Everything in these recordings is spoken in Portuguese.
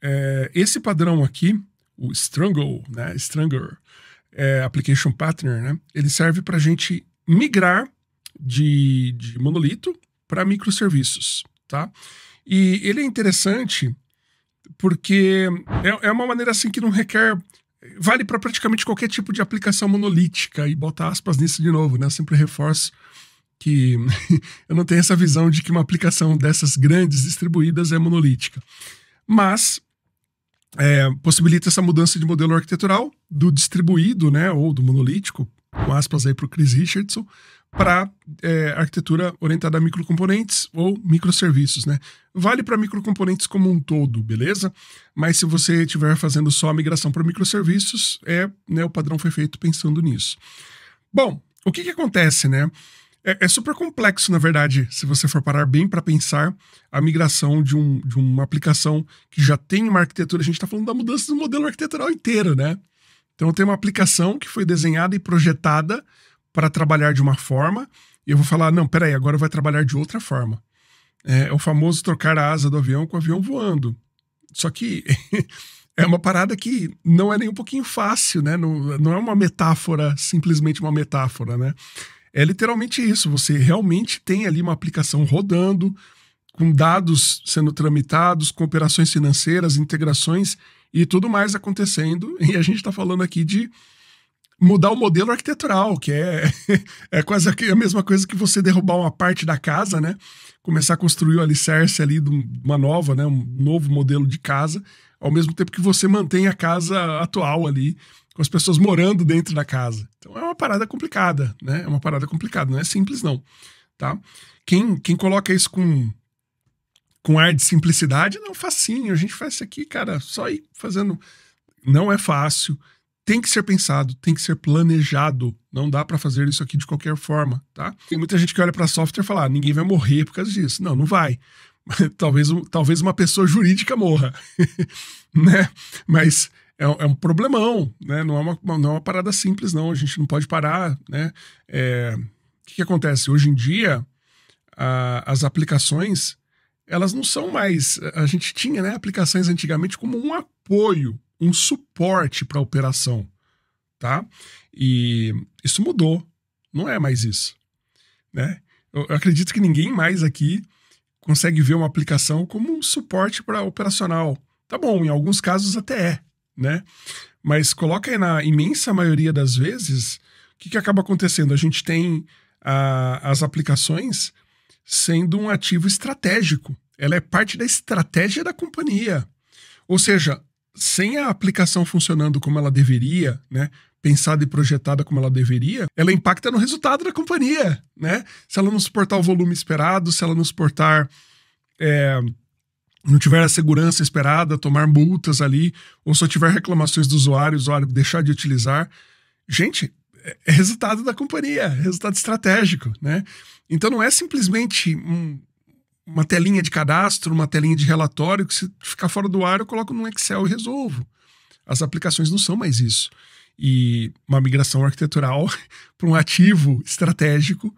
É, esse padrão aqui, o Strangle, né? Strangler, é, Application Partner, né? Ele serve para a gente migrar de, de monolito para microserviços, tá? E ele é interessante porque é, é uma maneira assim que não requer vale para praticamente qualquer tipo de aplicação monolítica e bota aspas nisso de novo, né? Eu sempre reforço que eu não tenho essa visão de que uma aplicação dessas grandes distribuídas é monolítica. Mas é, possibilita essa mudança de modelo arquitetural do distribuído, né, ou do monolítico, com aspas aí para o Chris Richardson, para é, arquitetura orientada a microcomponentes ou microserviços, né? Vale para microcomponentes como um todo, beleza? Mas se você estiver fazendo só a migração para microserviços, é, né, o padrão foi feito pensando nisso. Bom, o que, que acontece, né? É, é, super complexo, na verdade, se você for parar bem para pensar a migração de, um, de uma aplicação que já tem uma arquitetura. A gente está falando da mudança do modelo arquitetural inteiro, né? Então, tem uma aplicação que foi desenhada e projetada para trabalhar de uma forma, e eu vou falar: não, peraí, agora vai trabalhar de outra forma. É, é o famoso trocar a asa do avião com o avião voando. Só que. é uma parada que não é nem um pouquinho fácil, né? Não, não é uma metáfora, simplesmente uma metáfora, né? é literalmente isso. Você realmente tem ali uma aplicação rodando, com dados sendo tramitados, com operações financeiras, integrações e tudo mais acontecendo. E a gente está falando aqui de mudar o modelo arquitetural, que é, é quase a mesma coisa que você derrubar uma parte da casa, né? Começar a construir o alicerce ali de uma nova, né? Um novo modelo de casa, ao mesmo tempo que você mantém a casa atual ali com as pessoas morando dentro da casa. Então é uma parada complicada, né? É uma parada complicada, não é simples não, tá? Quem, quem coloca isso com com ar de simplicidade, não, facinho, a gente faz isso aqui, cara, só ir fazendo. Não é fácil, tem que ser pensado, tem que ser planejado, não dá para fazer isso aqui de qualquer forma, tá? Tem muita gente que olha para software e fala, ah, ninguém vai morrer por causa disso. Não, não vai. talvez, talvez uma pessoa jurídica morra, né? Mas é, é um problemão, né? Não é, uma, não é uma parada simples, não. A gente não pode parar, né? É, o que, que, acontece? Hoje em dia, a, as aplicações, elas não são mais... A gente tinha né, aplicações antigamente como um apoio, um suporte para a operação, tá? E isso mudou. Não é mais isso, né? eu, eu acredito que ninguém mais aqui consegue ver uma aplicação como um suporte para operacional. Tá bom, em alguns casos até é, né? Mas coloca aí na imensa maioria das vezes, o que, que acaba acontecendo? A gente tem a, as aplicações sendo um ativo estratégico. Ela é parte da estratégia da companhia. Ou seja, sem a aplicação funcionando como ela deveria, né? Pensada e projetada como ela deveria, ela impacta no resultado da companhia, né? Se ela não suportar o volume esperado, se ela não suportar é, não tiver a segurança esperada, tomar multas ali, ou só tiver reclamações do usuário, o usuário deixar de utilizar. Gente, é, é resultado da companhia, é resultado estratégico, né? Então não é simplesmente um, uma telinha de cadastro, uma telinha de relatório que se ficar fora do ar eu coloco no Excel e resolvo. As aplicações não são mais isso. E uma migração arquitetural para um ativo estratégico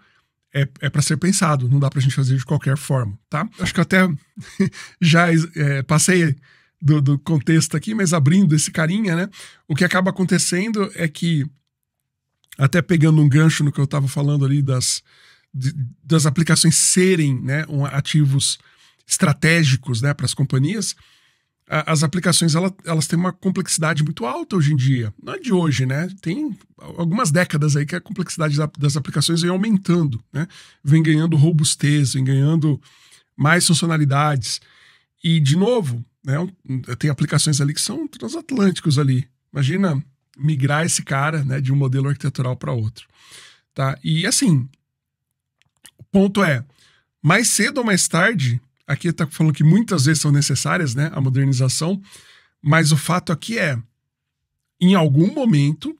é, é para ser pensado, não dá para a gente fazer de qualquer forma, tá? Acho que até já é, passei do, do, contexto aqui, mas abrindo esse carinha, né? O que acaba acontecendo é que, até pegando um gancho no que eu estava falando ali das, de, das aplicações serem né, um, ativos estratégicos né, para as companhias, as aplicações elas, elas têm uma complexidade muito alta hoje em dia. Não é de hoje, né? Tem algumas décadas aí que a complexidade das aplicações vem aumentando, né? Vem ganhando robustez, vem ganhando mais funcionalidades. E, de novo, né, tem aplicações ali que são transatlânticos ali. Imagina migrar esse cara né, de um modelo arquitetural para outro. Tá? E, assim, o ponto é, mais cedo ou mais tarde, aqui está falando que muitas vezes são necessárias, né, a modernização, mas o fato aqui é, em algum momento,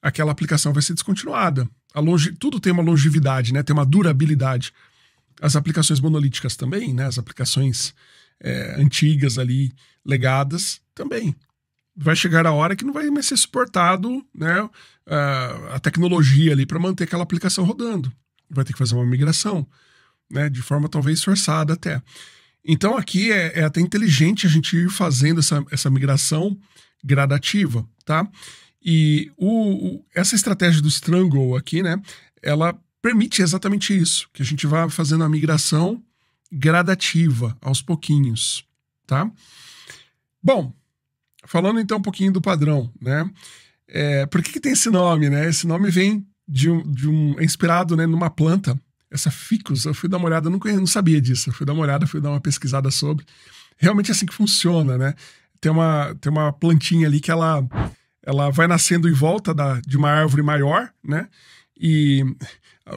aquela aplicação vai ser descontinuada. A longe, tudo tem uma longevidade, né, tem uma durabilidade. As aplicações monolíticas também, né, as aplicações é, antigas ali, legadas, também. Vai chegar a hora que não vai mais ser suportado né, a, a tecnologia ali para manter aquela aplicação rodando. Vai ter que fazer uma migração né, de forma talvez forçada até. Então aqui é, é até inteligente a gente ir fazendo essa, essa migração gradativa, tá? E o, o, essa estratégia do strangle aqui, né, ela permite exatamente isso, que a gente vá fazendo a migração gradativa, aos pouquinhos, tá? Bom, falando então um pouquinho do padrão, né? É, por que, que tem esse nome, né? Esse nome vem de um, de um é inspirado né, numa planta essa Ficus, eu fui dar uma olhada, nunca não sabia disso, eu fui dar uma olhada, fui dar uma pesquisada sobre. Realmente é assim que funciona, né? Tem uma, tem uma plantinha ali que ela, ela vai nascendo em volta da, de uma árvore maior, né? E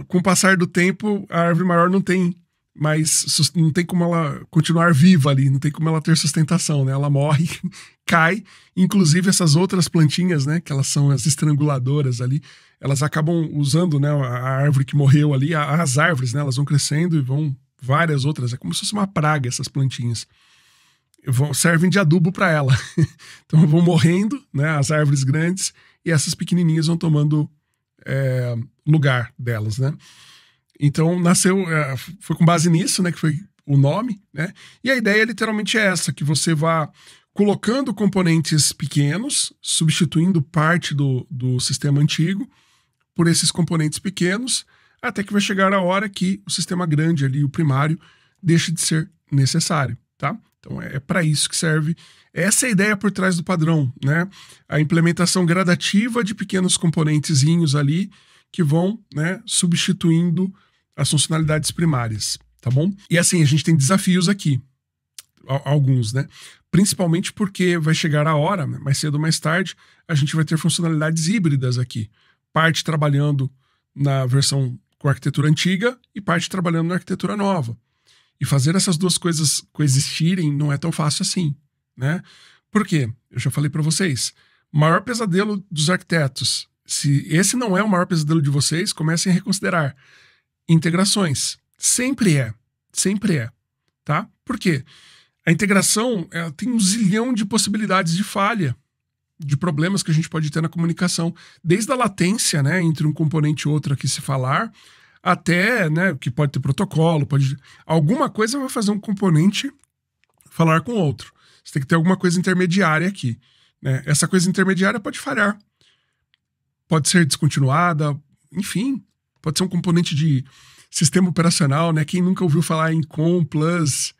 com o passar do tempo, a árvore maior não tem mas não tem como ela continuar viva ali, não tem como ela ter sustentação, né? Ela morre, cai, inclusive essas outras plantinhas, né, que elas são as estranguladoras ali, elas acabam usando, né, a árvore que morreu ali, as árvores, né, elas vão crescendo e vão várias outras, é como se fosse uma praga essas plantinhas. Vão, servem de adubo para ela. então vão morrendo, né, as árvores grandes e essas pequenininhas vão tomando é, lugar delas, né? Então nasceu, é, foi com base nisso, né, que foi o nome, né? E a ideia literalmente é essa, que você vá colocando componentes pequenos, substituindo parte do, do sistema antigo por esses componentes pequenos, até que vai chegar a hora que o sistema grande ali, o primário, deixe de ser necessário, tá? Então é, é para isso que serve. Essa é a ideia por trás do padrão, né? A implementação gradativa de pequenos componentezinhos ali que vão, né, substituindo as funcionalidades primárias, tá bom? E assim, a gente tem desafios aqui, alguns, né? Principalmente porque vai chegar a hora, né, mais cedo ou mais tarde, a gente vai ter funcionalidades híbridas aqui. Parte trabalhando na versão com arquitetura antiga e parte trabalhando na arquitetura nova. E fazer essas duas coisas coexistirem não é tão fácil assim, né? Por quê? Eu já falei para vocês. Maior pesadelo dos arquitetos. Se esse não é o maior pesadelo de vocês, comecem a reconsiderar integrações. Sempre é. Sempre é. Tá? Por quê? A integração ela tem um zilhão de possibilidades de falha, de problemas que a gente pode ter na comunicação, desde a latência, né, entre um componente e outro aqui se falar, até, né, que pode ter protocolo, pode alguma coisa vai fazer um componente falar com outro. Você tem que ter alguma coisa intermediária aqui, né? Essa coisa intermediária pode falhar. Pode ser descontinuada, enfim, pode ser um componente de sistema operacional, né? Quem nunca ouviu falar em Com, Plus,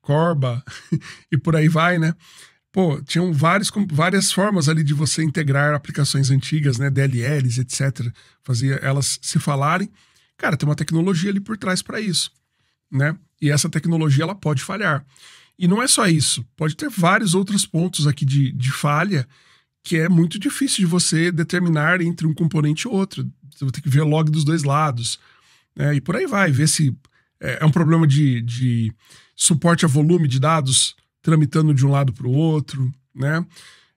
Corba e por aí vai, né? Pô, tinham várias várias formas ali de você integrar aplicações antigas, né? DLLs, etc. Fazia elas se falarem. Cara, tem uma tecnologia ali por trás para isso, né? E essa tecnologia, ela pode falhar. E não é só isso. Pode ter vários outros pontos aqui de, de falha que é muito difícil de você determinar entre um componente e outro você vai ter que ver log dos dois lados. Né? E por aí vai, ver se é, é um problema de, de suporte a volume de dados tramitando de um lado para o outro, né?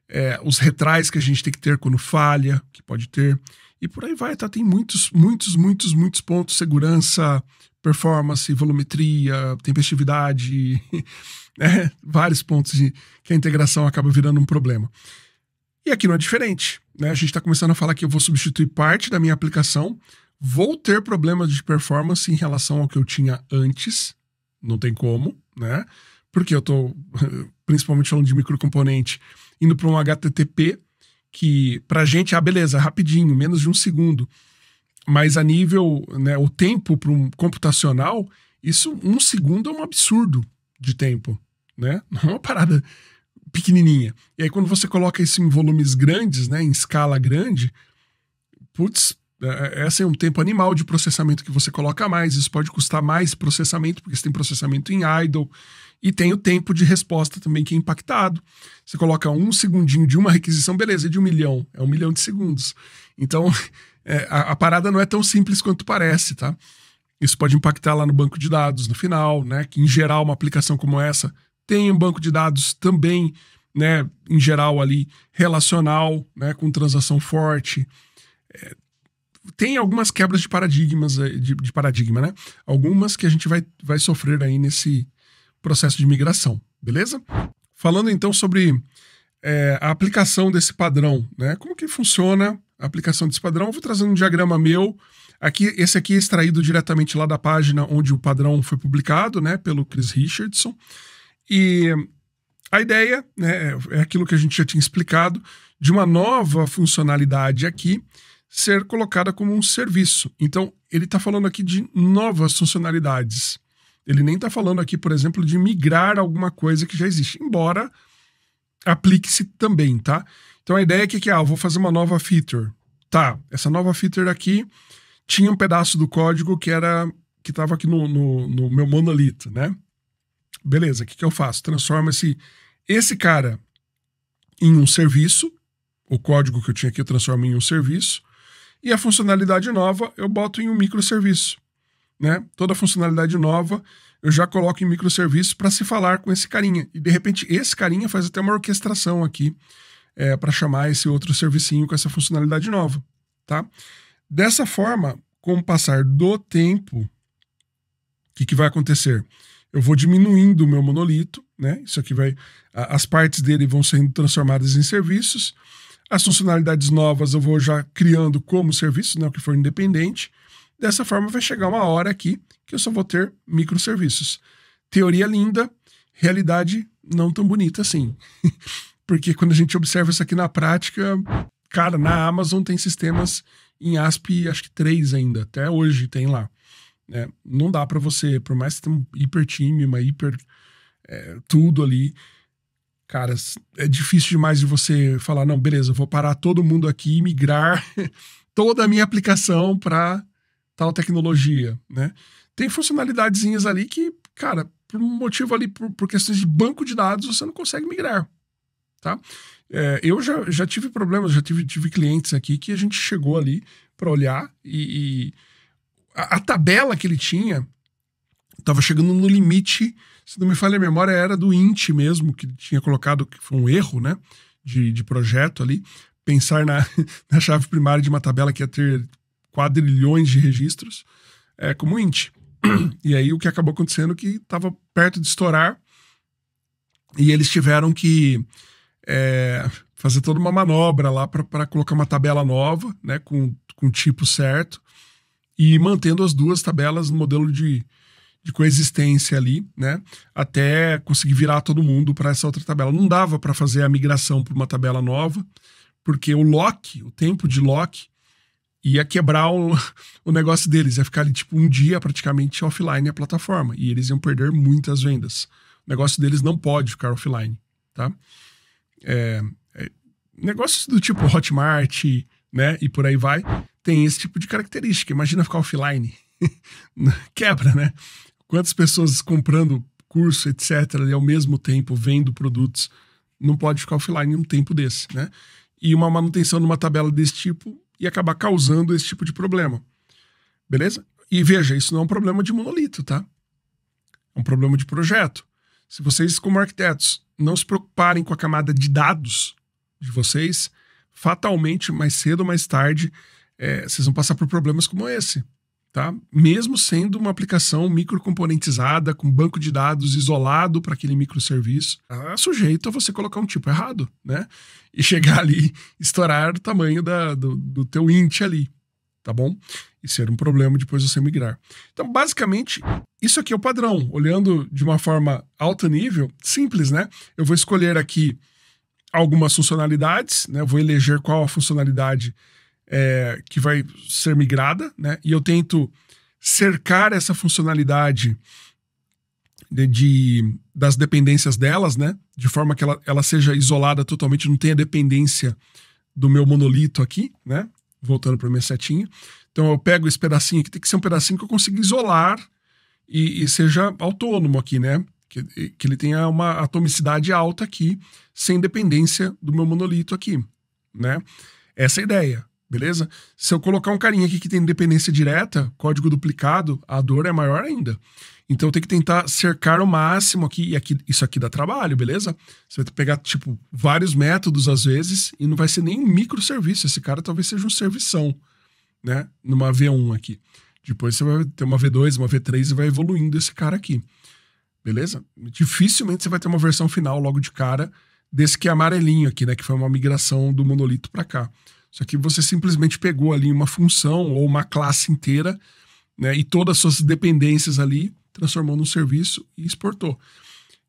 É, os retrais que a gente tem que ter quando falha, que pode ter. E por aí vai, tá? Tem muitos, muitos, muitos, muitos pontos. Segurança, performance, volumetria, tempestividade, né? vários pontos de, que a integração acaba virando um problema. E aqui não é diferente. Né? A gente está começando a falar que eu vou substituir parte da minha aplicação, vou ter problemas de performance em relação ao que eu tinha antes, não tem como, né? Porque eu estou principalmente falando de microcomponente, indo para um HTTP que para a gente, ah, beleza, rapidinho, menos de um segundo. Mas a nível, né, o tempo para um computacional, isso um segundo é um absurdo de tempo, né? Não é uma parada pequenininha. E aí quando você coloca isso em volumes grandes, né, em escala grande, putz, é, é, essa é um tempo animal de processamento que você coloca mais, isso pode custar mais processamento, porque você tem processamento em idle, e tem o tempo de resposta também que é impactado. Você coloca um segundinho de uma requisição, beleza, de um milhão, é um milhão de segundos. Então, é, a, a, parada não é tão simples quanto parece, tá? Isso pode impactar lá no banco de dados no final, né? Que em geral uma aplicação como essa tem um banco de dados também, né, em geral ali, relacional, né, com transação forte. É, tem algumas quebras de paradigmas, eh, de, de, paradigma, né? Algumas que a gente vai, vai sofrer aí nesse processo de migração, beleza? Falando então sobre é, a aplicação desse padrão, né? Como que funciona a aplicação desse padrão? Eu vou trazendo um diagrama meu. Aqui, esse aqui é extraído diretamente lá da página onde o padrão foi publicado, né? Pelo Chris Richardson. E a ideia né, é aquilo que a gente já tinha explicado, de uma nova funcionalidade aqui ser colocada como um serviço. Então, ele está falando aqui de novas funcionalidades. Ele nem está falando aqui, por exemplo, de migrar alguma coisa que já existe, embora aplique-se também, tá? Então a ideia é que, que ah, eu vou fazer uma nova feature. Tá, essa nova feature aqui tinha um pedaço do código que era que estava aqui no, no, no meu monolito, né? beleza, o que, que eu faço? Transforma esse, esse cara em um serviço, o código que eu tinha aqui eu transformo em um serviço, e a funcionalidade nova eu boto em um microserviço. Né? Toda funcionalidade nova eu já coloco em microserviço para se falar com esse carinha. E de repente esse carinha faz até uma orquestração aqui é, para chamar esse outro servicinho com essa funcionalidade nova. Tá? Dessa forma, com o passar do tempo, o que, que vai acontecer? eu vou diminuindo o meu monolito, né? Isso aqui vai. As partes dele vão sendo transformadas em serviços. As funcionalidades novas eu vou já criando como serviço, né? O que for independente. Dessa forma, vai chegar uma hora aqui que eu só vou ter microserviços. Teoria linda, realidade não tão bonita assim. Porque quando a gente observa isso aqui na prática, cara, na Amazon tem sistemas em ASP, acho que três ainda, até hoje tem lá. Né? Não dá para você, por mais que tenha um hiper time, uma hiper é, tudo ali, cara, é difícil demais de você falar, não, beleza, vou parar todo mundo aqui e migrar toda a minha aplicação para tal tecnologia, né? Tem funcionalidadezinhas ali que, cara, por um motivo ali, por, por questões de banco de dados, você não consegue migrar, tá? É, eu já, já tive problemas, já tive, tive clientes aqui que a gente chegou ali para olhar e, e a, a tabela que ele tinha estava chegando no limite, se não me falha a memória, era do INT mesmo, que tinha colocado, que foi um erro, né? De, de projeto ali. Pensar na, na chave primária de uma tabela que ia ter quadrilhões de registros, é, como int. E aí o que acabou acontecendo é que estava perto de estourar e eles tiveram que é, fazer toda uma manobra lá para colocar uma tabela nova, né, com, com o tipo certo e mantendo as duas tabelas no modelo de, de coexistência ali, né? Até conseguir virar todo mundo para essa outra tabela. Não dava para fazer a migração para uma tabela nova, porque o lock, o tempo de lock, ia quebrar o, o negócio deles, ia ficar ali tipo um dia praticamente offline a plataforma e eles iam perder muitas vendas. O negócio deles não pode ficar offline, tá? É, é, negócios do tipo Hotmart, né? E por aí vai, tem esse tipo de característica. Imagina ficar offline. Quebra, né? Quantas pessoas comprando curso, etc., e ao mesmo tempo vendo produtos, não pode ficar offline em um tempo desse, né? E uma manutenção numa tabela desse tipo e acabar causando esse tipo de problema. Beleza? E veja, isso não é um problema de monolito, tá? É um problema de projeto. Se vocês, como arquitetos, não se preocuparem com a camada de dados de vocês, fatalmente, mais cedo ou mais tarde, é, vocês vão passar por problemas como esse. Tá? Mesmo sendo uma aplicação microcomponentizada, com banco de dados isolado para aquele microserviço, é sujeito a você colocar um tipo errado, né? E chegar ali, estourar o tamanho da, do, do teu int ali, tá bom? E ser um problema depois você migrar. Então, basicamente, isso aqui é o padrão. Olhando de uma forma alto nível, simples, né? Eu vou escolher aqui algumas funcionalidades, né? Eu vou eleger qual a funcionalidade é, que vai ser migrada, né? E eu tento cercar essa funcionalidade de, de, das dependências delas, né? De forma que ela, ela seja isolada totalmente, não tenha dependência do meu monolito aqui, né? Voltando para minha setinha. Então eu pego esse pedacinho aqui, tem que ser um pedacinho que eu consiga isolar e, e seja autônomo aqui, né? Que, que ele tenha uma atomicidade alta aqui, sem dependência do meu monolito aqui, né? Essa é a ideia beleza? Se eu colocar um carinha aqui que tem dependência direta, código duplicado, a dor é maior ainda. Então tem que tentar cercar o máximo aqui, e aqui, isso aqui dá trabalho, beleza? Você vai pegar, tipo, vários métodos às vezes, e não vai ser nem um microserviço. Esse cara talvez seja um servição, né? Numa V1 aqui. Depois você vai ter uma V2, uma V3 e vai evoluindo esse cara aqui. Beleza? Dificilmente você vai ter uma versão final logo de cara desse que é amarelinho aqui, né? Que foi uma migração do monolito para cá. Só que você simplesmente pegou ali uma função ou uma classe inteira, né? E todas as suas dependências ali, transformou num serviço e exportou.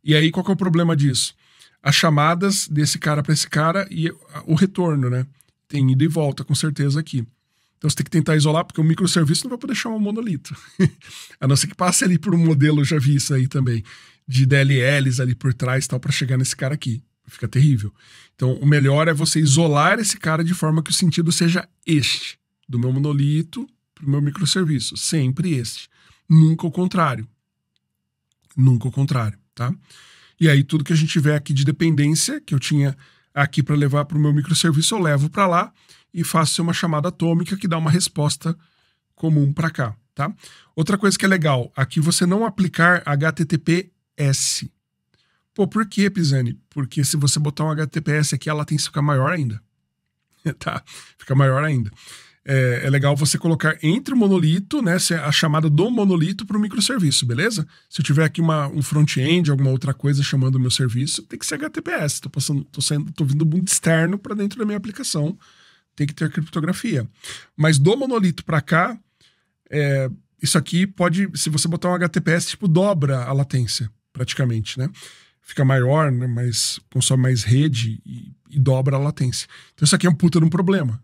E aí, qual que é o problema disso? As chamadas desse cara para esse cara e o retorno, né? Tem ida e volta, com certeza, aqui. Então você tem que tentar isolar, porque o microserviço não vai poder chamar um monolito. a não ser que passe ali por um modelo, já vi isso aí também, de DLLs ali por trás tal, para chegar nesse cara aqui. Fica terrível. Então, o melhor é você isolar esse cara de forma que o sentido seja este, do meu monolito para o meu microserviço, sempre este. Nunca o contrário. Nunca o contrário, tá? E aí, tudo que a gente tiver aqui de dependência, que eu tinha aqui para levar para o meu microserviço, eu levo para lá e faço uma chamada atômica que dá uma resposta comum para cá, tá? Outra coisa que é legal, aqui você não aplicar HTTPS, Pô, por que, Pisani? Porque se você botar um HTTPS aqui, a latência fica maior ainda. tá, fica maior ainda. É, é, legal você colocar entre o monolito, né, é a chamada do monolito para o microserviço, beleza? Se eu tiver aqui uma, um front-end, alguma outra coisa chamando o meu serviço, tem que ser HTTPS. Estou passando, tô saindo, tô vindo do mundo externo para dentro da minha aplicação. Tem que ter criptografia. Mas do monolito para cá, é, isso aqui pode, se você botar um HTTPS, tipo, dobra a latência, praticamente, né? fica maior, né, mas consome mais rede e, e, dobra a latência. Então isso aqui é um puta de um problema,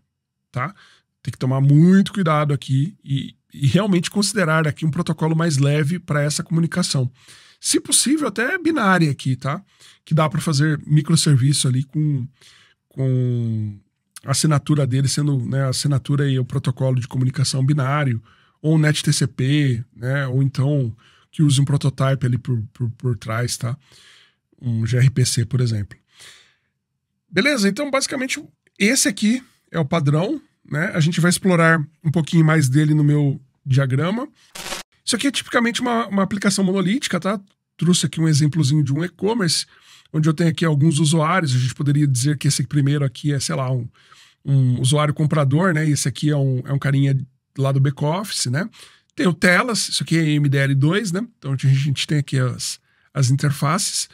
tá? Tem que tomar muito cuidado aqui e, e realmente considerar aqui um protocolo mais leve para essa comunicação. Se possível, até binária aqui, tá? Que dá para fazer microserviço ali com, com a assinatura dele sendo né, a assinatura e o protocolo de comunicação binário, ou net TCP, né? Ou então que use um prototype ali por, por, por trás, tá? um gRPC, por exemplo. Beleza, então basicamente esse aqui é o padrão, né? A gente vai explorar um pouquinho mais dele no meu diagrama. Isso aqui é tipicamente uma, uma aplicação monolítica, tá? Trouxe aqui um exemplozinho de um e-commerce, onde eu tenho aqui alguns usuários. A gente poderia dizer que esse primeiro aqui é, sei lá, um, um usuário comprador, né? E esse aqui é um, é um carinha lá do back-office, né? Tem o telas, isso aqui é MDL2, né? Então a gente tem aqui as, as interfaces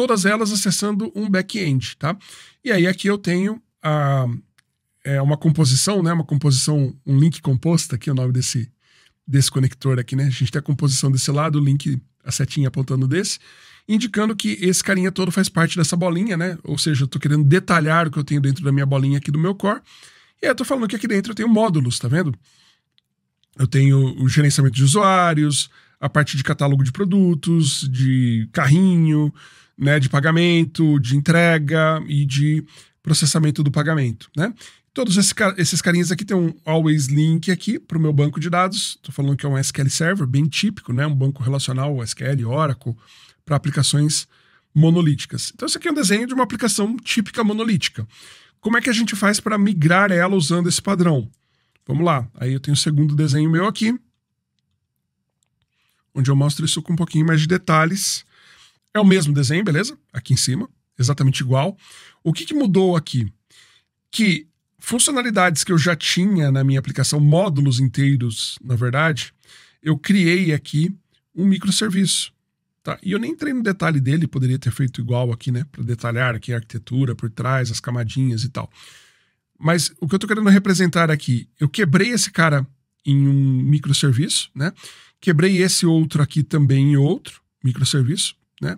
todas elas acessando um back-end, tá? E aí aqui eu tenho a, é, uma composição, né? Uma composição, um link composto, aqui é o nome desse, desse conector aqui, né? A gente tem a composição desse lado, o link, a setinha apontando desse, indicando que esse carinha todo faz parte dessa bolinha, né? Ou seja, eu tô querendo detalhar o que eu tenho dentro da minha bolinha aqui do meu core. E aí eu tô falando que aqui dentro eu tenho módulos, tá vendo? Eu tenho o gerenciamento de usuários, a parte de catálogo de produtos, de carrinho, né, de pagamento, de entrega e de processamento do pagamento, né? Todos esses, esses carinhas aqui tem um always link aqui para o meu banco de dados. Estou falando que é um SQL Server, bem típico, né? Um banco relacional, SQL, Oracle, para aplicações monolíticas. Então, isso aqui é um desenho de uma aplicação típica monolítica. Como é que a gente faz para migrar ela usando esse padrão? Vamos lá. Aí eu tenho o segundo desenho meu aqui, onde eu mostro isso com um pouquinho mais de detalhes. É o mesmo desenho, beleza? Aqui em cima, exatamente igual. O que, que mudou aqui? Que funcionalidades que eu já tinha na minha aplicação, módulos inteiros, na verdade, eu criei aqui um microserviço. Tá? E eu nem entrei no detalhe dele, poderia ter feito igual aqui, né? Para detalhar aqui a arquitetura por trás, as camadinhas e tal. Mas o que eu estou querendo representar aqui, eu quebrei esse cara em um microserviço, né? Quebrei esse outro aqui também em outro microserviço né?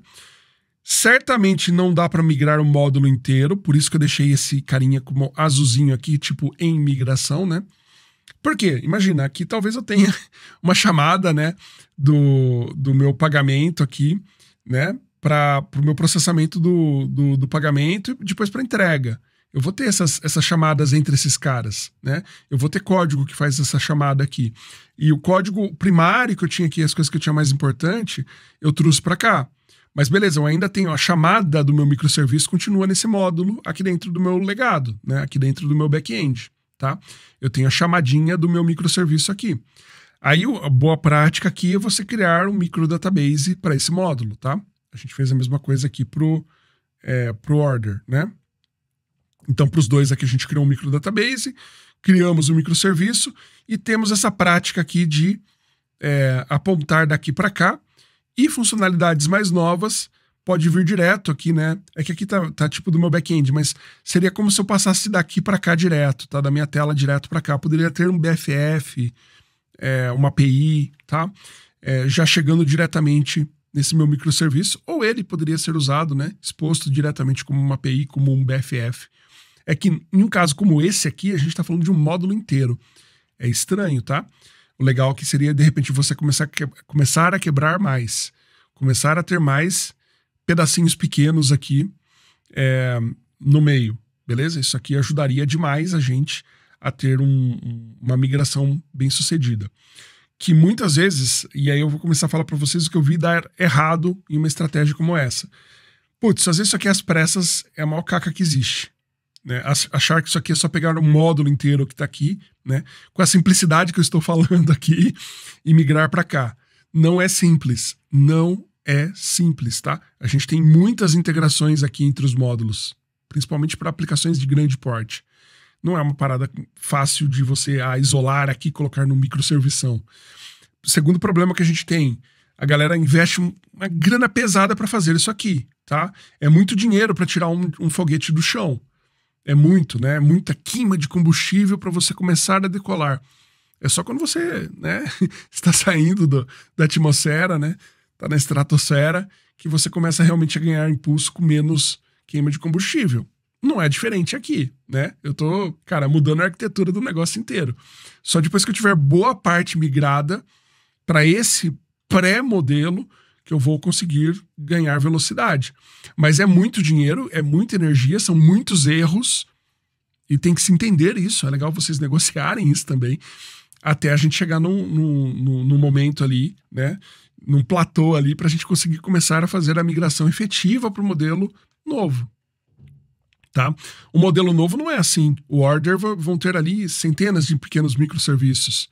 Certamente não dá para migrar o módulo inteiro, por isso que eu deixei esse carinha como azulzinho aqui, tipo em migração, né? Porque, imagina, aqui talvez eu tenha uma chamada, né, do, do meu pagamento aqui, né, para o pro meu processamento do, do, do pagamento e depois para entrega. Eu vou ter essas, essas chamadas entre esses caras, né? Eu vou ter código que faz essa chamada aqui. E o código primário que eu tinha aqui, as coisas que eu tinha mais importante, eu trouxe para cá. Mas beleza, eu ainda tenho a chamada do meu microserviço continua nesse módulo aqui dentro do meu legado, né? Aqui dentro do meu back-end, tá? Eu tenho a chamadinha do meu microserviço aqui. Aí a boa prática aqui é você criar um microdatabase para esse módulo, tá? A gente fez a mesma coisa aqui pro é, pro order, né? Então para os dois aqui a gente criou um microdatabase, criamos um microserviço e temos essa prática aqui de é, apontar daqui para cá e funcionalidades mais novas, pode vir direto aqui, né? É que aqui tá, tá tipo do meu back-end, mas seria como se eu passasse daqui para cá direto, tá? Da minha tela direto para cá. Poderia ter um BFF, é, uma API, tá? É, já chegando diretamente nesse meu microserviço, ou ele poderia ser usado, né? Exposto diretamente como uma API, como um BFF. É que em um caso como esse aqui, a gente está falando de um módulo inteiro. É estranho, tá? O legal que seria, de repente, você começar a, que... começar a quebrar mais, começar a ter mais pedacinhos pequenos aqui é, no meio, beleza? Isso aqui ajudaria demais a gente a ter um, uma migração bem sucedida. Que muitas vezes, e aí eu vou começar a falar para vocês o que eu vi dar errado em uma estratégia como essa. Putz, às vezes isso aqui às pressas é a maior caca que existe. Né? Achar que isso aqui é só pegar o módulo inteiro que está aqui, né? Com a simplicidade que eu estou falando aqui e migrar para cá. Não é simples, não é simples, tá? A gente tem muitas integrações aqui entre os módulos, principalmente para aplicações de grande porte. Não é uma parada fácil de você ah, isolar aqui e colocar no microservição. Segundo problema que a gente tem, a galera investe uma grana pesada para fazer isso aqui, tá? É muito dinheiro para tirar um, um foguete do chão. É muito, né? Muita queima de combustível para você começar a decolar. É só quando você né, está saindo do, da atmosfera, né? Está na estratosfera, que você começa realmente a ganhar impulso com menos queima de combustível. Não é diferente aqui, né? Eu tô, cara, mudando a arquitetura do negócio inteiro. Só depois que eu tiver boa parte migrada para esse pré-modelo, que eu vou conseguir ganhar velocidade. Mas é muito dinheiro, é muita energia, são muitos erros e tem que se entender isso. É legal vocês negociarem isso também até a gente chegar num, num, num momento ali, né? Num platô ali para a gente conseguir começar a fazer a migração efetiva para o modelo novo. Tá? O modelo novo não é assim. O order vão ter ali centenas de pequenos microserviços.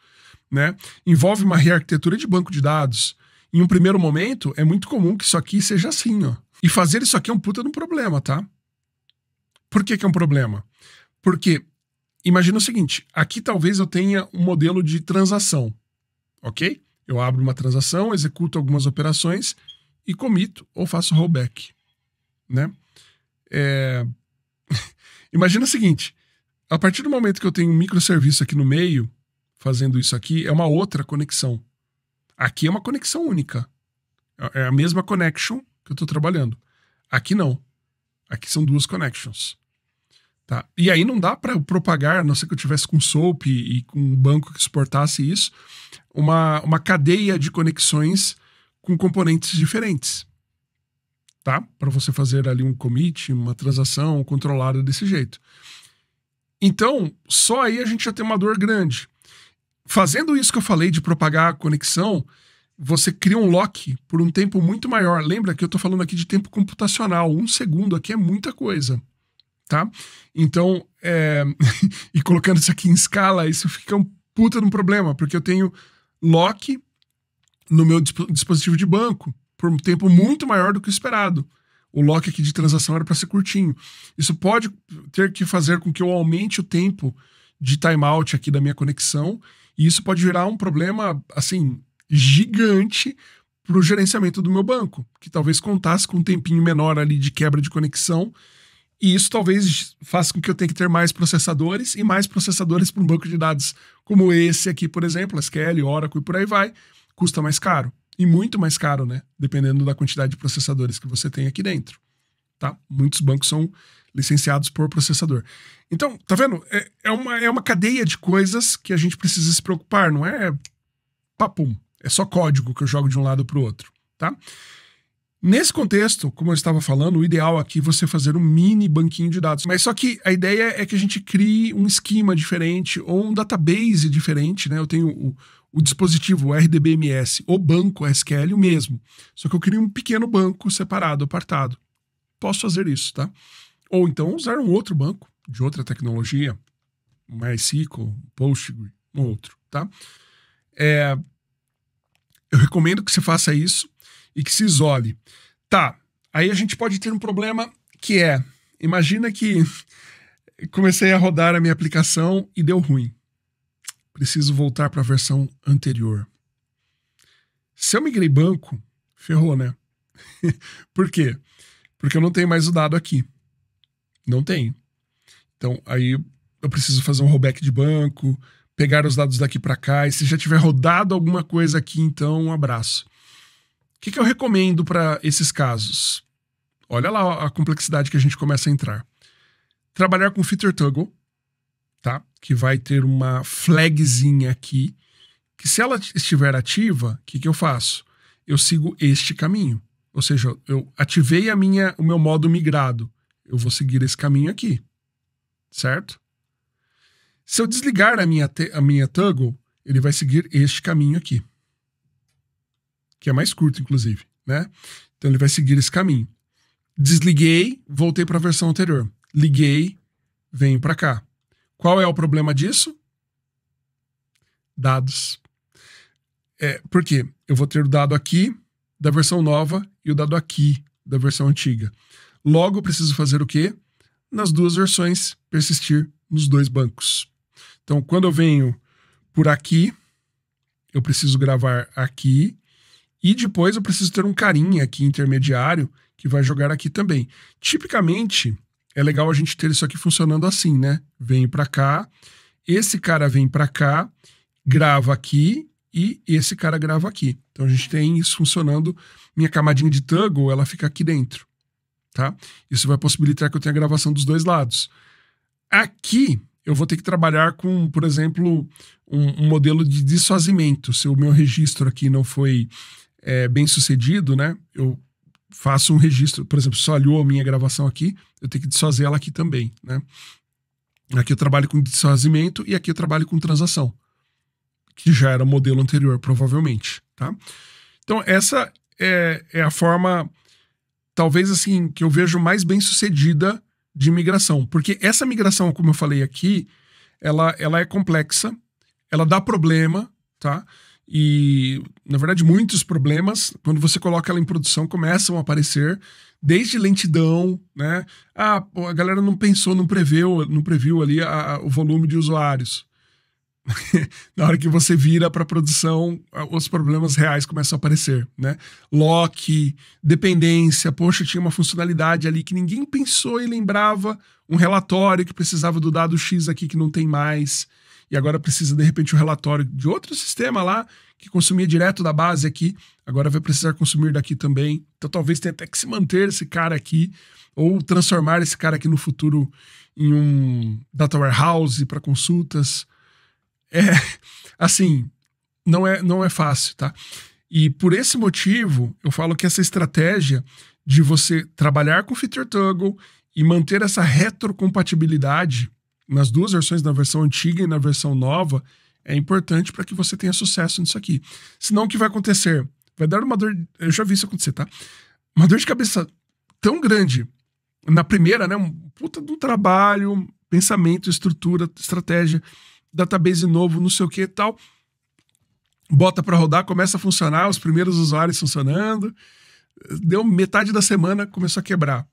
Né? Envolve uma rearquitetura de banco de dados, em um primeiro momento, é muito comum que isso aqui seja assim, ó. E fazer isso aqui é um puta de um problema, tá? Por que, que é um problema? Porque, imagina o seguinte, aqui talvez eu tenha um modelo de transação, ok? Eu abro uma transação, executo algumas operações e comito ou faço rollback, né? É... imagina o seguinte, a partir do momento que eu tenho um microserviço aqui no meio, fazendo isso aqui, é uma outra conexão. Aqui é uma conexão única. É, é a mesma connection que eu estou trabalhando. Aqui não. Aqui são duas connections. Tá? E aí não dá para propagar, a não ser que eu tivesse com SOAP e, com um banco que suportasse isso, uma, uma cadeia de conexões com componentes diferentes. Tá? Para você fazer ali um commit, uma transação controlada desse jeito. Então, só aí a gente já tem uma dor grande. Fazendo isso que eu falei de propagar a conexão, você cria um lock por um tempo muito maior. Lembra que eu estou falando aqui de tempo computacional. Um segundo aqui é muita coisa, tá? Então, é... e colocando isso aqui em escala, isso fica um puta de um problema, porque eu tenho lock no meu dispositivo de banco por um tempo muito maior do que o esperado. O lock aqui de transação era para ser curtinho. Isso pode ter que fazer com que eu aumente o tempo de timeout aqui da minha conexão e isso pode gerar um problema, assim, gigante para o gerenciamento do meu banco, que talvez contasse com um tempinho menor ali de quebra de conexão. E isso talvez faça com que eu tenha que ter mais processadores e mais processadores para um banco de dados como esse aqui, por exemplo, SQL, Oracle e por aí vai, custa mais caro. E muito mais caro, né? Dependendo da quantidade de processadores que você tem aqui dentro. Tá? Muitos bancos são licenciados por processador. Então, tá vendo? É, é, uma, é uma cadeia de coisas que a gente precisa se preocupar, não é papum. É só código que eu jogo de um lado para o outro, tá? Nesse contexto, como eu estava falando, o ideal aqui é você fazer um mini banquinho de dados. Mas só que a ideia é que a gente crie um esquema diferente ou um database diferente, né? Eu tenho o, o dispositivo o RDBMS, o banco SQL o mesmo. Só que eu crio um pequeno banco separado, apartado. Posso fazer isso, tá? Ou então usar um outro banco de outra tecnologia, MySQL, Postgre, um outro, tá? É, eu recomendo que você faça isso e que se isole. Tá, aí a gente pode ter um problema que é, imagina que comecei a rodar a minha aplicação e deu ruim. Preciso voltar para a versão anterior. Se eu migrei banco, ferrou, né? Por quê? Porque eu não tenho mais o dado aqui. Não tem. Então, aí eu preciso fazer um rollback de banco, pegar os dados daqui para cá, e se já tiver rodado alguma coisa aqui, então, um abraço. O que, que eu recomendo para esses casos? Olha lá a complexidade que a gente começa a entrar. Trabalhar com Feature Toggle, tá? Que vai ter uma flagzinha aqui, que se ela estiver ativa, o que, que eu faço? Eu sigo este caminho. Ou seja, eu ativei a minha, o meu modo migrado eu vou seguir esse caminho aqui, certo? Se eu desligar a minha, a minha toggle, ele vai seguir este caminho aqui, que é mais curto, inclusive, né? Então ele vai seguir esse caminho. Desliguei, voltei para a versão anterior. Liguei, vem para cá. Qual é o problema disso? Dados. É, por quê? Eu vou ter o dado aqui da versão nova e o dado aqui da versão antiga. Logo, preciso fazer o quê? Nas duas versões, persistir nos dois bancos. Então, quando eu venho por aqui, eu preciso gravar aqui e depois eu preciso ter um carinha aqui intermediário que vai jogar aqui também. Tipicamente, é legal a gente ter isso aqui funcionando assim, né? Vem para cá, esse cara vem para cá, grava aqui e esse cara grava aqui. Então a gente tem isso funcionando. Minha camadinha de toggle, ela fica aqui dentro. Tá? Isso vai possibilitar que eu tenha gravação dos dois lados. Aqui, eu vou ter que trabalhar com, por exemplo, um, um modelo de desfazimento. Se o meu registro aqui não foi é, bem sucedido, né? Eu faço um registro, por exemplo, olhou a minha gravação aqui, eu tenho que desfazer ela aqui também, né? Aqui eu trabalho com desfazimento e aqui eu trabalho com transação, que já era o modelo anterior, provavelmente, tá? Então, essa é, é a forma talvez assim, que eu vejo mais bem sucedida de migração. Porque essa migração, como eu falei aqui, ela, ela é complexa, ela dá problema, tá? E, na verdade, muitos problemas, quando você coloca ela em produção, começam a aparecer, desde lentidão, né? Ah, a galera não pensou, não preveu, não previu ali a, a, o volume de usuários. na hora que você vira para produção, os problemas reais começam a aparecer, né? Lock, dependência, poxa, tinha uma funcionalidade ali que ninguém pensou e lembrava, um relatório que precisava do dado X aqui que não tem mais, e agora precisa de repente um relatório de outro sistema lá que consumia direto da base aqui, agora vai precisar consumir daqui também. Então talvez tenha até que se manter esse cara aqui ou transformar esse cara aqui no futuro em um data warehouse para consultas é assim, não é, não é fácil, tá? E por esse motivo, eu falo que essa estratégia de você trabalhar com o Feature Toggle e manter essa retrocompatibilidade nas duas versões, na versão antiga e na versão nova, é importante para que você tenha sucesso nisso aqui. Senão, o que vai acontecer? Vai dar uma dor. Eu já vi isso acontecer, tá? Uma dor de cabeça tão grande na primeira, né? Um puta do trabalho, pensamento, estrutura, estratégia database novo, não sei o que e tal. Bota para rodar, começa a funcionar, os primeiros usuários funcionando. Deu metade da semana, começou a quebrar.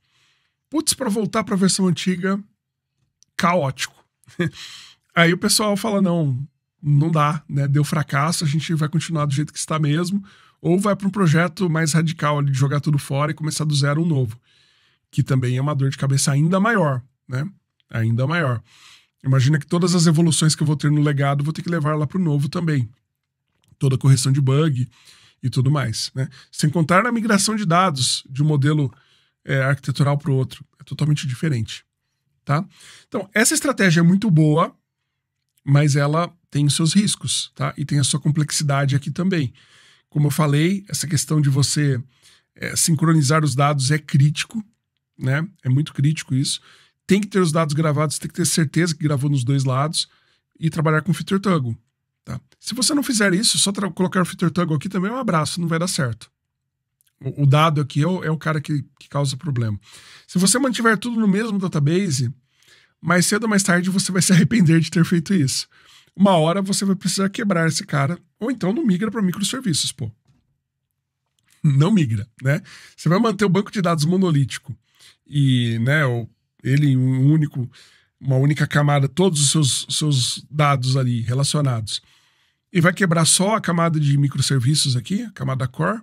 Putz, para voltar para a versão antiga, caótico. Aí o pessoal fala: não, não dá, né? Deu fracasso, a gente vai continuar do jeito que está mesmo, ou vai para um projeto mais radical de jogar tudo fora e começar do zero um novo, que também é uma dor de cabeça ainda maior, né? Ainda maior. Imagina que todas as evoluções que eu vou ter no legado, vou ter que levar lá para o novo também. Toda a correção de bug e tudo mais. Né? Sem contar na migração de dados de um modelo é, arquitetural para o outro. É totalmente diferente. Tá? Então, essa estratégia é muito boa, mas ela tem os seus riscos tá? e tem a sua complexidade aqui também. Como eu falei, essa questão de você é, sincronizar os dados é crítico, né? é muito crítico isso tem que ter os dados gravados, tem que ter certeza que gravou nos dois lados e trabalhar com Feature Toggle. Tá? Se você não fizer isso, só colocar o Feature Toggle aqui também é um abraço, não vai dar certo. O, o dado aqui é o, é o cara que, que causa problema. Se você mantiver tudo no mesmo database, mais cedo ou mais tarde você vai se arrepender de ter feito isso. Uma hora você vai precisar quebrar esse cara, ou então não migra para microserviços, pô. Não migra, né? Você vai manter o banco de dados monolítico e, né, o ele em um único, uma única camada, todos os seus, seus dados ali relacionados, e vai quebrar só a camada de microserviços aqui, a camada core,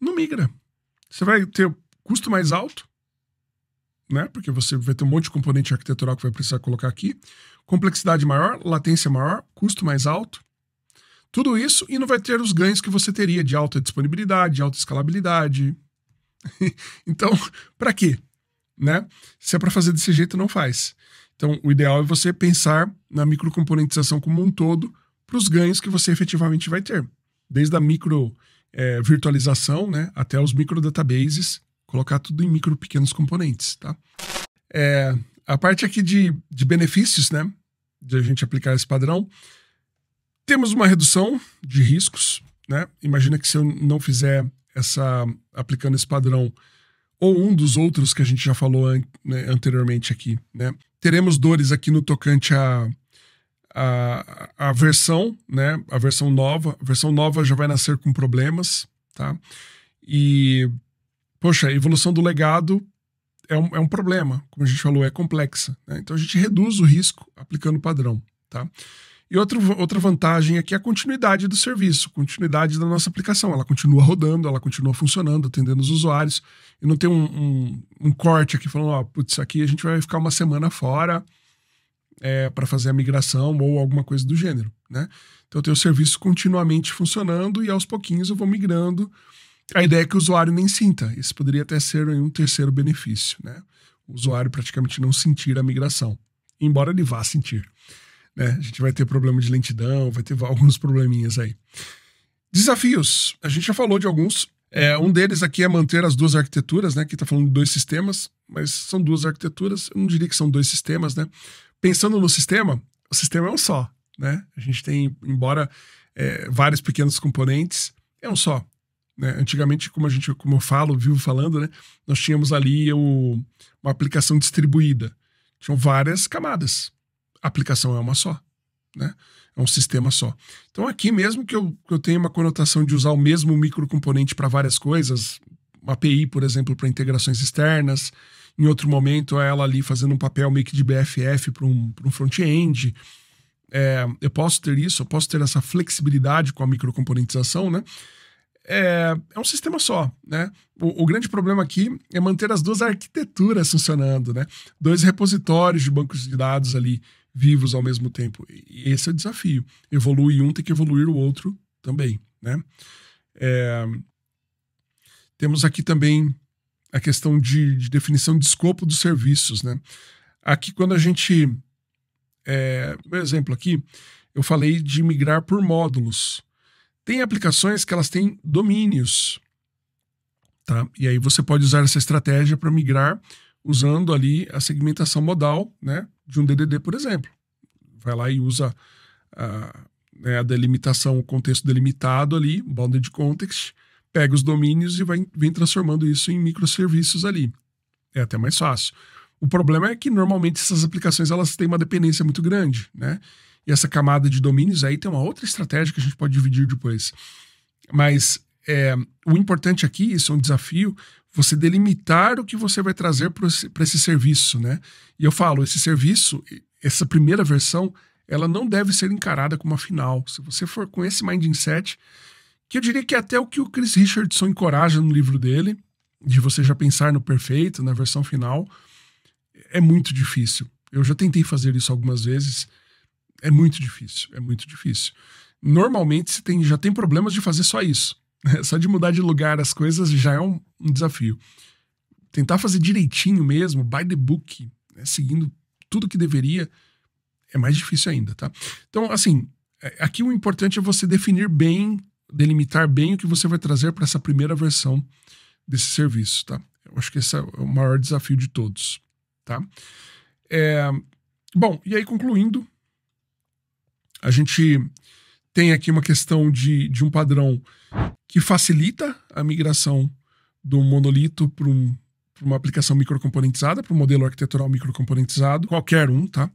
não migra. Você vai ter custo mais alto, né? Porque você vai ter um monte de componente arquitetural que vai precisar colocar aqui, complexidade maior, latência maior, custo mais alto. Tudo isso e não vai ter os ganhos que você teria de alta disponibilidade, de alta escalabilidade. então, para quê? né? Se é para fazer desse jeito, não faz. Então, o ideal é você pensar na microcomponentização como um todo para os ganhos que você efetivamente vai ter. Desde a micro é, virtualização né, até os micro databases, colocar tudo em micro pequenos componentes. Tá? É, a parte aqui de, de benefícios, né? De a gente aplicar esse padrão. Temos uma redução de riscos, né? Imagina que se eu não fizer essa. aplicando esse padrão, ou um dos outros que a gente já falou an né, anteriormente aqui. Né? Teremos dores aqui no tocante a, a, a versão, né? A versão nova. A versão nova já vai nascer com problemas, tá? E, poxa, a evolução do legado é um, é um problema, como a gente falou, é complexa. Né? Então a gente reduz o risco aplicando padrão, tá? E outro, outra vantagem aqui é a continuidade do serviço, continuidade da nossa aplicação. Ela continua rodando, ela continua funcionando, atendendo os usuários. E não tem um, um, um corte aqui falando, ó, putz, aqui a gente vai ficar uma semana fora é, para fazer a migração ou alguma coisa do gênero, né? Então eu tenho o serviço continuamente funcionando e aos pouquinhos eu vou migrando. A ideia é que o usuário nem sinta. Isso poderia até ser um terceiro benefício, né? O usuário praticamente não sentir a migração, embora ele vá sentir. Né? A gente vai ter problema de lentidão, vai ter alguns probleminhas aí. Desafios. A gente já falou de alguns. É, um deles aqui é manter as duas arquiteturas, né? que está falando de dois sistemas, mas são duas arquiteturas. Eu não diria que são dois sistemas, né? Pensando no sistema, o sistema é um só, né? A gente tem, embora é, vários pequenos componentes, é um só. Né? Antigamente, como a gente, como eu falo, vivo falando, né? Nós tínhamos ali o, uma aplicação distribuída. Tinham várias camadas a aplicação é uma só, né? É um sistema só. Então, aqui mesmo que eu, que eu tenha uma conotação de usar o mesmo microcomponente para várias coisas, uma API, por exemplo, para integrações externas, em outro momento é ela ali fazendo um papel meio que de BFF para um, um front-end. É, eu posso ter isso, eu posso ter essa flexibilidade com a microcomponentização, né? É, é um sistema só, né? O, o, grande problema aqui é manter as duas arquiteturas funcionando, né? Dois repositórios de bancos de dados ali vivos ao mesmo tempo. E esse é o desafio. Evolui um, tem que evoluir o outro também, né? É... Temos aqui também a questão de, de, definição de escopo dos serviços, né? Aqui, quando a gente... É, por exemplo, aqui, eu falei de migrar por módulos. Tem aplicações que elas têm domínios, tá? E aí você pode usar essa estratégia para migrar usando ali a segmentação modal, né? de um DDD, por exemplo. Vai lá e usa a, né, a delimitação, o contexto delimitado ali, bounded context, pega os domínios e vai, vem transformando isso em microserviços ali. É até mais fácil. O problema é que normalmente essas aplicações elas têm uma dependência muito grande, né? E essa camada de domínios aí tem uma outra estratégia que a gente pode dividir depois. Mas é, o importante aqui, isso é um desafio, você delimitar o que você vai trazer para esse, esse, serviço, né? E eu falo, esse serviço, essa primeira versão, ela não deve ser encarada como a final. Se você for com esse mindset, que eu diria que é até o que o Chris Richardson encoraja no livro dele, de você já pensar no perfeito, na versão final, é muito difícil. Eu já tentei fazer isso algumas vezes, é muito difícil, é muito difícil. Normalmente tem, já tem problemas de fazer só isso. Só de mudar de lugar as coisas já é um, um desafio. Tentar fazer direitinho mesmo, by the book, né, seguindo tudo que deveria, é mais difícil ainda, tá? Então, assim, é, aqui o importante é você definir bem, delimitar bem o que você vai trazer para essa primeira versão desse serviço, tá? Eu acho que esse é o maior desafio de todos, tá? É, bom, e aí concluindo, a gente tem aqui uma questão de, de um padrão que facilita a migração do monolito para um, uma aplicação microcomponentizada, para um modelo arquitetural microcomponentizado, qualquer um, tá?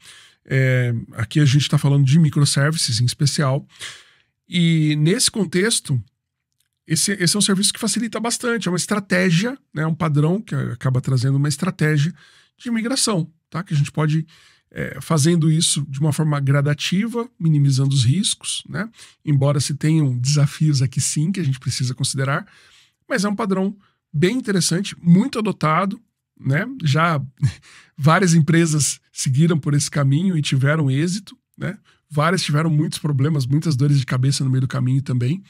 É, aqui a gente está falando de microservices em especial. E nesse contexto, esse, esse é um serviço que facilita bastante, é uma estratégia, né, é um padrão que acaba trazendo uma estratégia de migração, tá? Que a gente pode é, fazendo isso de uma forma gradativa, minimizando os riscos, né? embora se tenham desafios aqui sim que a gente precisa considerar, mas é um padrão bem interessante, muito adotado, né? já várias empresas seguiram por esse caminho e tiveram êxito, né? várias tiveram muitos problemas, muitas dores de cabeça no meio do caminho também,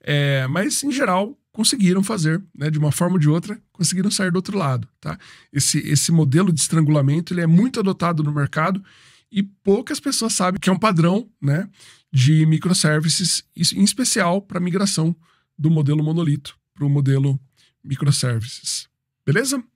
é, mas em geral conseguiram fazer, né, de uma forma ou de outra, conseguiram sair do outro lado, tá? Esse, esse modelo de estrangulamento, ele é muito adotado no mercado e poucas pessoas sabem que é um padrão, né, de microservices, em especial para migração do modelo monolito para o modelo microservices. Beleza?